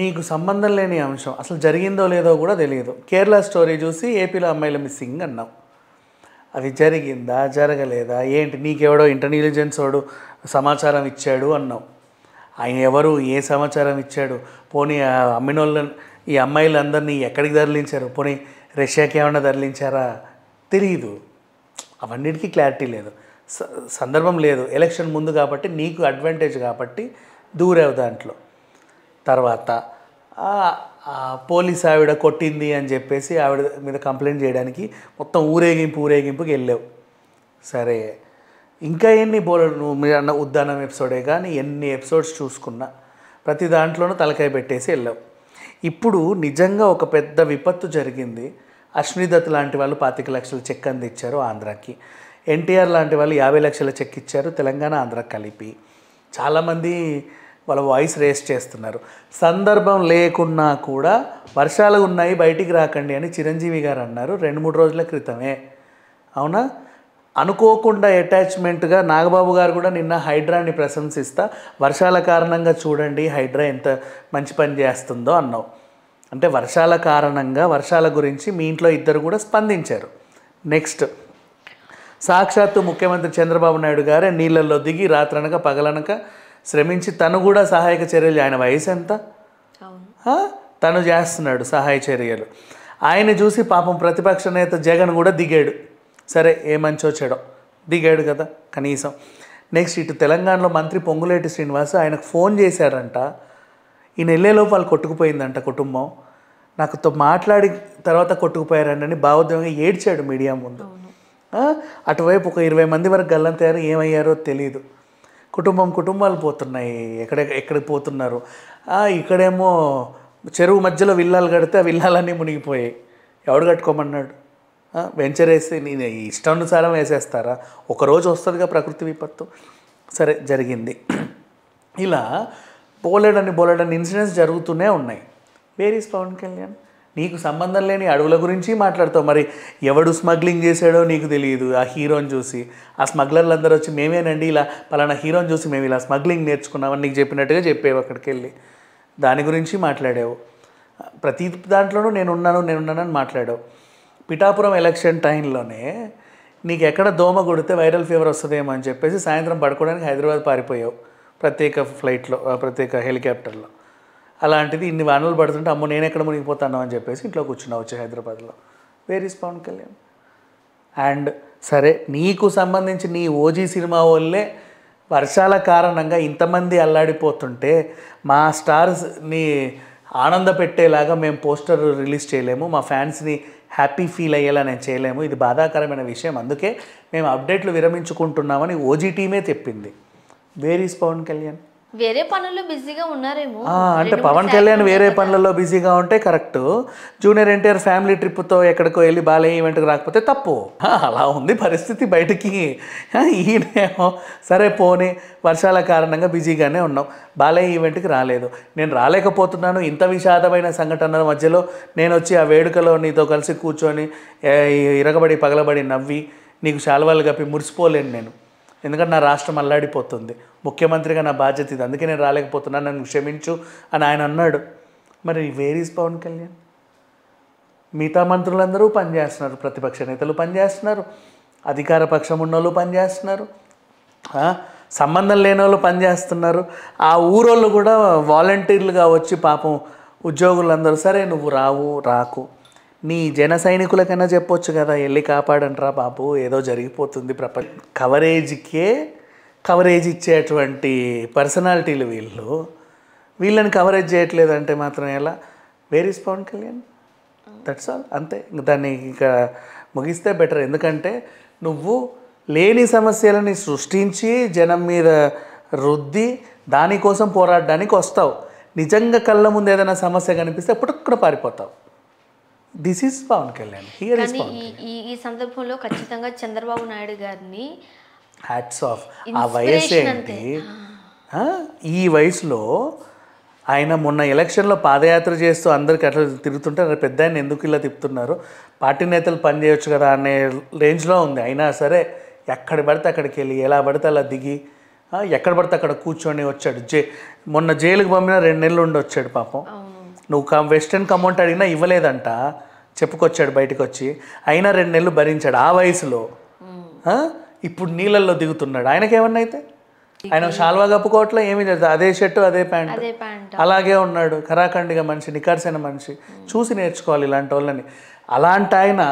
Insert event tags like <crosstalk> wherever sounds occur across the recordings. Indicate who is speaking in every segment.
Speaker 1: నీకు సంబంధం లేని అంశం అసలు జరిగిందో లేదో కూడా తెలియదు కేరళ స్టోరీ చూసి ఏపీలో అమ్మాయిల మిస్సింగ్ అన్నావు అది జరిగిందా జరగలేదా ఏంటి నీకెవడో ఇంటెలిజెన్స్ వాడు సమాచారం ఇచ్చాడు అన్నావు ఆయన ఎవరు ఏ సమాచారం ఇచ్చాడు పోనీ అమ్మినోళ్ళ ఈ అమ్మాయిలందరినీ ఎక్కడికి తరలించారు పోనీ రష్యాకి ఏమైనా తరలించారా తెలియదు అవన్నిటికీ క్లారిటీ లేదు సందర్భం లేదు ఎలక్షన్ ముందు కాబట్టి నీకు అడ్వాంటేజ్ కాబట్టి దూరావు దాంట్లో తర్వాత పోలీస్ ఆవిడ కొట్టింది అని చెప్పేసి ఆవిడ మీద కంప్లైంట్ చేయడానికి మొత్తం ఊరేగింపు ఊరేగింపుకి వెళ్ళావు సరే ఇంకా ఎన్ని బోల నువ్వు అన్న ఉద్దానం ఎపిసోడే కానీ ఎన్ని ఎపిసోడ్స్ చూసుకున్నా ప్రతి దాంట్లోనూ తలకాయ పెట్టేసి వెళ్ళావు ఇప్పుడు నిజంగా ఒక పెద్ద విపత్తు జరిగింది అశ్వినిదత్ లాంటి వాళ్ళు పాతిక లక్షల చెక్ అందించారు ఆంధ్రాకి ఎన్టీఆర్ లాంటి వాళ్ళు యాభై లక్షల చెక్ ఇచ్చారు తెలంగాణ ఆంధ్ర కలిపి చాలామంది వాళ్ళ వాయిస్ రేస్ చేస్తున్నారు సందర్భం లేకున్నా కూడా వర్షాలు ఉన్నాయి బయటికి రాకండి అని చిరంజీవి గారు అన్నారు రెండు మూడు రోజుల క్రితమే అవునా అనుకోకుండా అటాచ్మెంట్గా నాగబాబు గారు కూడా నిన్న హైడ్రాని ప్రశంసిస్తా వర్షాల కారణంగా చూడండి హైడ్రా ఎంత మంచి పని చేస్తుందో అన్నావు అంటే వర్షాల కారణంగా వర్షాల గురించి మీ ఇంట్లో ఇద్దరు కూడా స్పందించారు నెక్స్ట్ సాక్షాత్తు ముఖ్యమంత్రి చంద్రబాబు నాయుడు గారే నీళ్ళల్లో దిగి రాత్రనక పగలనక శ్రమించి తను కూడా సహాయక చర్యలు ఆయన వయసు ఎంత తను చేస్తున్నాడు సహాయ చర్యలు ఆయన చూసి పాపం ప్రతిపక్ష నేత జగన్ కూడా దిగాడు సరే ఏ మంచో చెడో దిగాడు కదా కనీసం నెక్స్ట్ ఇటు తెలంగాణలో మంత్రి పొంగులేటి శ్రీనివాస్ ఆయనకు ఫోన్ చేశారంట ఈ వెళ్ళేలోపు వాళ్ళు కొట్టుకుపోయిందంట కుటుంబం నాకుతో మాట్లాడి తర్వాత కొట్టుకుపోయారండి భావోద్వేగంగా ఏడ్చాడు మీడియా ముందు అటువైపు ఒక ఇరవై మంది వరకు గల్లంతయారు ఏమయ్యారో తెలియదు కుటుంబం కుటుంబాలు పోతున్నాయి ఎక్కడ ఎక్కడికి పోతున్నారు ఇక్కడేమో చెరువు మధ్యలో విల్లాలు కడితే ఆ విల్లాలన్నీ మునిగిపోయాయి ఎవడు కట్టుకోమన్నాడు వెంచర్ వేసి నేను ఇష్టానుసారం వేసేస్తారా ఒకరోజు వస్తుందిగా ప్రకృతి విపత్తు సరే జరిగింది ఇలా బోలెడని బోలెడని ఇన్సిడెంట్స్ జరుగుతూనే ఉన్నాయి వేర్ ఈస్ పవన్ కళ్యాణ్ నీకు సంబంధం లేని అడవుల గురించి మాట్లాడతావు మరి ఎవడు స్మగ్లింగ్ చేశాడో నీకు తెలియదు ఆ హీరోని చూసి ఆ స్మగ్లర్లు అందరూ వచ్చి మేమేనండి ఇలా పలానా హీరోని చూసి మేము ఇలా స్మగ్లింగ్ నేర్చుకున్నామని నీకు చెప్పినట్టుగా చెప్పేవు అక్కడికి వెళ్ళి దాని గురించి మాట్లాడావు ప్రతి దాంట్లోనూ నేనున్నాను ఉన్నానని మాట్లాడావు పిఠాపురం ఎలక్షన్ టైంలోనే నీకు ఎక్కడ దోమ కొడితే వైరల్ ఫీవర్ వస్తుందేమో అని చెప్పేసి సాయంత్రం పడుకోవడానికి హైదరాబాద్ పారిపోయావు ప్రత్యేక ఫ్లైట్లో ప్రత్యేక హెలికాప్టర్లో అలాంటిది ఇన్ని వానలు పడుతుంటే అమ్మో నేను ఎక్కడ మునిగిపోతాను అని చెప్పేసి ఇంట్లో కూర్చున్నా వచ్చి హైదరాబాద్లో where is Pawan Kalyan and సరే నీకు సంబంధించి నీ ఓజీ సినిమా వాళ్ళే వర్షాల కారణంగా ఇంతమంది అల్లాడిపోతుంటే మా స్టార్స్ని ఆనంద పెట్టేలాగా మేము పోస్టర్ రిలీజ్ చేయలేము మా ఫ్యాన్స్ని హ్యాపీ ఫీల్ అయ్యేలా నేను చేయలేము ఇది బాధాకరమైన విషయం అందుకే మేము అప్డేట్లు విరమించుకుంటున్నామని ఓజీ టీమే చెప్పింది వేర్ ఈస్ పవన్ కళ్యాణ్ వేరే పనుల్లో బిజీగా ఉన్నారేమో అంటే పవన్ కళ్యాణ్ వేరే పనులలో బిజీగా ఉంటే కరెక్ట్ జూనియర్ ఎన్టీఆర్ ఫ్యామిలీ ట్రిప్తో ఎక్కడికో వెళ్ళి బాలయ్య ఈవెంట్కి రాకపోతే తప్పు <laughs> అలా ఉంది పరిస్థితి బయటికి ఈయనేమో సరే పోనీ వర్షాల కారణంగా బిజీగానే ఉన్నాం బాలయ్య ఈవెంట్కి రాలేదు నేను రాలేకపోతున్నాను ఇంత విషాదమైన సంఘటనల మధ్యలో నేను వచ్చి ఆ వేడుకలో నీతో కలిసి కూర్చొని ఇరగబడి పగలబడి నవ్వి నీకు శాల్వాలు కప్పి మురిసిపోలేను నేను ఎందుకంటే నా రాష్ట్రం అల్లాడిపోతుంది ముఖ్యమంత్రిగా నా బాధ్యత ఇది అందుకే నేను రాలేకపోతున్నాను నన్ను క్షమించు అని ఆయన అన్నాడు మరి వేర్ ఈజ్ పవన్ కళ్యాణ్ మిగతా మంత్రులందరూ పనిచేస్తున్నారు ప్రతిపక్ష నేతలు పనిచేస్తున్నారు అధికార పక్షం ఉన్న వాళ్ళు పనిచేస్తున్నారు సంబంధం లేని వాళ్ళు పనిచేస్తున్నారు ఆ ఊరోళ్ళు కూడా వాలంటీర్లుగా వచ్చి పాపం ఉద్యోగులందరూ సరే నువ్వు రావు రాకు మీ జన సైనికులకైనా చెప్పొచ్చు కదా వెళ్ళి కాపాడంట్రా బాబు ఏదో జరిగిపోతుంది ప్రపంచ కవరేజ్కే కవరేజ్ ఇచ్చేటువంటి పర్సనాలిటీలు వీళ్ళు వీళ్ళని కవరేజ్ చేయట్లేదు అంటే మాత్రం ఎలా where is Pawan Kalyan that's all అంతే దాన్ని ఇక ముగిస్తే బెటర్ ఎందుకంటే నువ్వు లేని సమస్యలని సృష్టించి జనం మీద రుద్ది దానికోసం పోరాడడానికి వస్తావు నిజంగా కళ్ళ ముందు ఏదైనా సమస్య కనిపిస్తే పుట్టుక్కున పారిపోతావు this is Pawan Kalyan here is ఈ ఈ సందర్భంలో ఖచ్చితంగా చంద్రబాబు నాయుడు గారిని హ్యాట్స్ ఆఫ్ ఆ వయసు ఏంటి ఈ వయసులో ఆయన మొన్న ఎలక్షన్లో పాదయాత్ర చేస్తూ అందరికీ అట్లా తిరుగుతుంటే పెద్ద ఆయన ఎందుకు ఇలా తిప్పుతున్నారు పార్టీ నేతలు పని కదా అనే రేంజ్లో ఉంది అయినా సరే ఎక్కడ పడితే అక్కడికి వెళ్ళి ఎలా పడితే అలా దిగి ఎక్కడ పడితే అక్కడ కూర్చొని వచ్చాడు జే మొన్న జైలుకి పంపిన రెండు నెలలు ఉండి వచ్చాడు పాపం నువ్వు వెస్ట్రన్ అమౌంట్ అడిగినా ఇవ్వలేదంట చెప్పుకొచ్చాడు బయటకు వచ్చి అయినా రెండు నెలలు భరించాడు ఆ వయసులో ఇప్పుడు నీళ్ళల్లో దిగుతున్నాడు ఆయనకి ఏమన్నా అయితే ఆయన షాల్వా కప్పుకోవట్లో ఏమీ లేదు అదే షర్టు అదే ప్యాంట్ అలాగే ఉన్నాడు కరాఖండిగా మనిషి నికార్సైన మనిషి చూసి నేర్చుకోవాలి ఇలాంటి వాళ్ళని అలాంటి ఆయన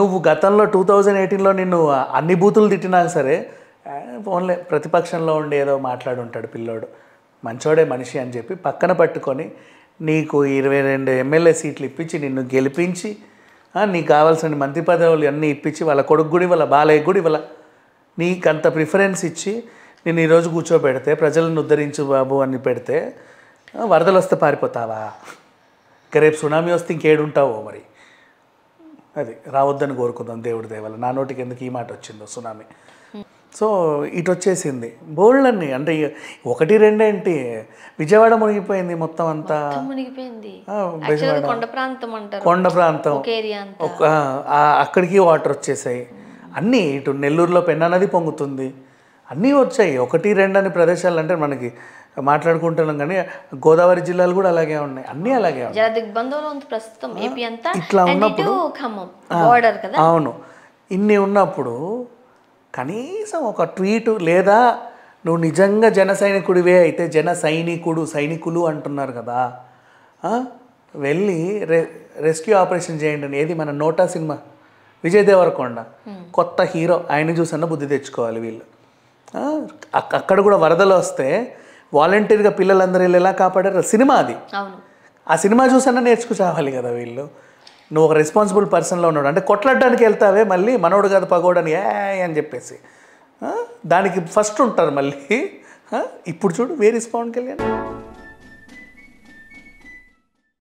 Speaker 1: నువ్వు గతంలో టూ థౌజండ్ ఎయిటీన్లో నిన్ను అన్ని బూతులు తిట్టినా సరే ఓన్లీ ప్రతిపక్షంలో ఉండి ఏదో మాట్లాడుంటాడు పిల్లోడు మంచోడే మనిషి అని చెప్పి పక్కన పట్టుకొని నీకు ఇరవై రెండు ఎమ్మెల్యే సీట్లు ఇప్పించి నిన్ను గెలిపించి నీకు కావాల్సిన మంత్రి పదవులు అన్నీ ఇప్పించి వాళ్ళ కొడుకు కూడా ఇవ్వాల బాలయ్య కూడా ఇవ్వాల నీకు అంత ప్రిఫరెన్స్ ఇచ్చి నేను ఈరోజు కూర్చోబెడితే ప్రజలను ఉద్ధరించు బాబు అని పెడితే వరదలు వస్తే పారిపోతావా ఇంకా రేపు సునామీ వస్తే ఇంకేడుంటావో మరి అది రావద్దని కోరుకుందాం దేవుడి దేవాలి నా నోటికి ఎందుకు ఈ మాట వచ్చిందో సునామీ సో ఇటు వచ్చేసింది బోల్డ్ అన్ని అంటే ఒకటి రెండేంటి విజయవాడ మునిగిపోయింది మొత్తం అంతా మునిగిపోయింది కొండ ప్రాంతం అంటారు కొండ ప్రాంతం అక్కడికి వాటర్ వచ్చేసాయి అన్నీ ఇటు నెల్లూరులో పెన్న నది పొంగుతుంది అన్నీ వచ్చాయి ఒకటి రెండు అని ప్రదేశాలు అంటే మనకి మాట్లాడుకుంటున్నాం కానీ గోదావరి జిల్లాలు కూడా అలాగే ఉన్నాయి అన్ని అలాగే ఉన్నాయి ప్రస్తుతం ఇట్లా ఉన్నప్పుడు అవును ఇన్ని ఉన్నప్పుడు కనీసం ఒక ట్వీట్ లేదా నువ్వు నిజంగా జన సైనికుడివే అయితే జన సైనికుడు సైనికులు అంటున్నారు కదా వెళ్ళి రె రెస్క్యూ ఆపరేషన్ చేయండి ఏది మన నోటా సినిమా విజయ్ దేవరకొండ కొత్త హీరో ఆయన చూసన్న బుద్ధి తెచ్చుకోవాలి వీళ్ళు అక్కడ కూడా వరదలు వస్తే వాలంటీర్గా పిల్లలందరూ వీళ్ళు ఎలా కాపాడారు సినిమా అది ఆ సినిమా చూసన్నా నేర్చుకు చావాలి కదా వీళ్ళు నువ్వు ఒక రెస్పాన్సిబుల్ పర్సన్లో ఉన్నాడు అంటే కొట్లాడడానికి వెళ్తావే మళ్ళీ మనోడు కాదు పగోడని ఏ అని చెప్పేసి దానికి ఫస్ట్ ఉంటారు మళ్ళీ ఇప్పుడు చూడు వేరే స్పాండ్కి వెళ్ళాను